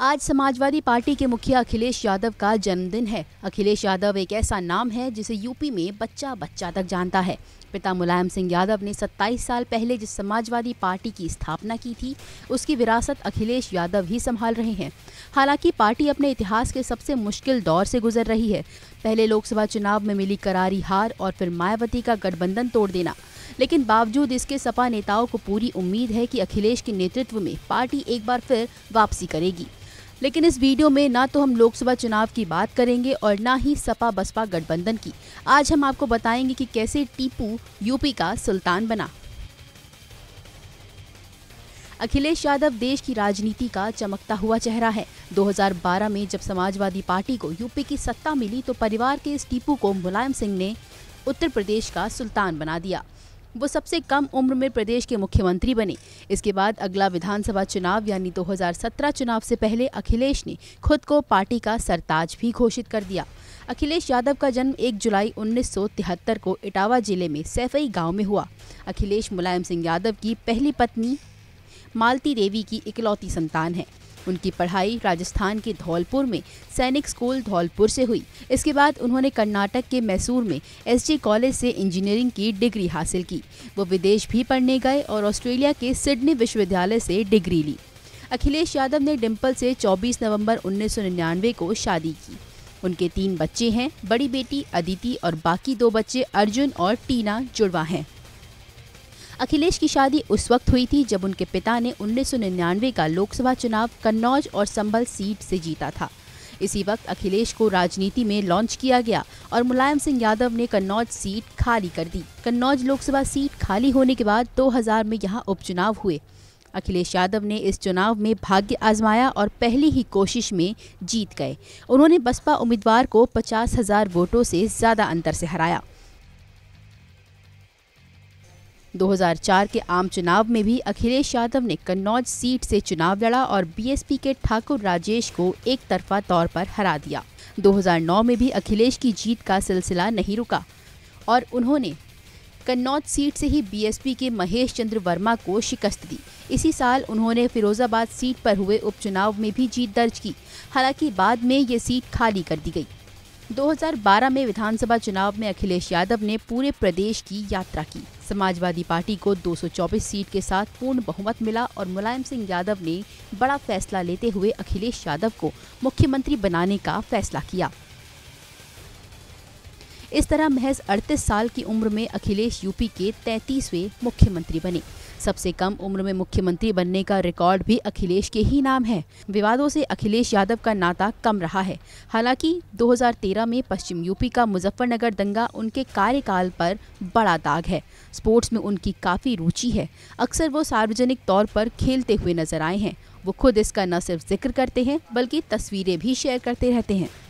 आज समाजवादी पार्टी के मुखिया अखिलेश यादव का जन्मदिन है अखिलेश यादव एक ऐसा नाम है जिसे यूपी में बच्चा बच्चा तक जानता है पिता मुलायम सिंह यादव ने 27 साल पहले जिस समाजवादी पार्टी की स्थापना की थी उसकी विरासत अखिलेश यादव ही संभाल रहे हैं हालांकि पार्टी अपने इतिहास के सबसे मुश्किल दौर से गुजर रही है पहले लोकसभा चुनाव में मिली करारी हार और फिर मायावती का गठबंधन तोड़ देना लेकिन बावजूद इसके सपा नेताओं को पूरी उम्मीद है कि अखिलेश के नेतृत्व में पार्टी एक बार फिर वापसी करेगी लेकिन इस वीडियो में ना तो हम लोकसभा चुनाव की बात करेंगे और ना ही सपा बसपा गठबंधन की आज हम आपको बताएंगे कि कैसे टीपू यूपी का सुल्तान बना अखिलेश यादव देश की राजनीति का चमकता हुआ चेहरा है 2012 में जब समाजवादी पार्टी को यूपी की सत्ता मिली तो परिवार के इस टीपू को मुलायम सिंह ने उत्तर प्रदेश का सुल्तान बना दिया वो सबसे कम उम्र में प्रदेश के मुख्यमंत्री बने इसके बाद अगला विधानसभा चुनाव यानी 2017 चुनाव से पहले अखिलेश ने खुद को पार्टी का सरताज भी घोषित कर दिया अखिलेश यादव का जन्म 1 जुलाई 1973 को इटावा जिले में सैफई गांव में हुआ अखिलेश मुलायम सिंह यादव की पहली पत्नी मालती देवी की इकलौती संतान है उनकी पढ़ाई राजस्थान के धौलपुर में सैनिक स्कूल धौलपुर से हुई इसके बाद उन्होंने कर्नाटक के मैसूर में एसजी कॉलेज से इंजीनियरिंग की डिग्री हासिल की वो विदेश भी पढ़ने गए और ऑस्ट्रेलिया के सिडनी विश्वविद्यालय से डिग्री ली अखिलेश यादव ने डिम्पल से 24 नवंबर 1999 को शादी की उनके तीन बच्चे हैं बड़ी बेटी अदिति और बाकी दो बच्चे अर्जुन और टीना जुड़वा हैं अखिलेश की शादी उस वक्त हुई थी जब उनके पिता ने 1999 का लोकसभा चुनाव कन्नौज और संभल सीट से जीता था इसी वक्त अखिलेश को राजनीति में लॉन्च किया गया और मुलायम सिंह यादव ने कन्नौज सीट खाली कर दी कन्नौज लोकसभा सीट खाली होने के बाद 2000 में यहाँ उपचुनाव हुए अखिलेश यादव ने इस चुनाव में भाग्य आजमाया और पहली ही कोशिश में जीत गए उन्होंने बसपा उम्मीदवार को पचास हजार वोटों से ज़्यादा अंतर से हराया 2004 के आम चुनाव में भी अखिलेश यादव ने कन्नौज सीट से चुनाव लड़ा और बीएसपी के ठाकुर राजेश को एक तरफा तौर पर हरा दिया 2009 में भी अखिलेश की जीत का सिलसिला नहीं रुका और उन्होंने कन्नौज सीट से ही बीएसपी के महेश चंद्र वर्मा को शिकस्त दी इसी साल उन्होंने फिरोजाबाद सीट पर हुए उपचुनाव में भी जीत दर्ज की हालांकि बाद में ये सीट खाली कर दी गई 2012 में विधानसभा चुनाव में अखिलेश यादव ने पूरे प्रदेश की यात्रा की समाजवादी पार्टी को 224 सीट के साथ पूर्ण बहुमत मिला और मुलायम सिंह यादव ने बड़ा फैसला लेते हुए अखिलेश यादव को मुख्यमंत्री बनाने का फैसला किया इस तरह महज अड़तीस साल की उम्र में अखिलेश यूपी के तैतीसवें मुख्यमंत्री बने सबसे कम उम्र में मुख्यमंत्री बनने का रिकॉर्ड भी अखिलेश के ही नाम है विवादों से अखिलेश यादव का नाता कम रहा है हालांकि 2013 में पश्चिम यूपी का मुजफ्फरनगर दंगा उनके कार्यकाल पर बड़ा दाग है स्पोर्ट्स में उनकी काफ़ी रुचि है अक्सर वो सार्वजनिक तौर पर खेलते हुए नजर आए हैं वो खुद इसका न सिर्फ जिक्र करते हैं बल्कि तस्वीरें भी शेयर करते रहते हैं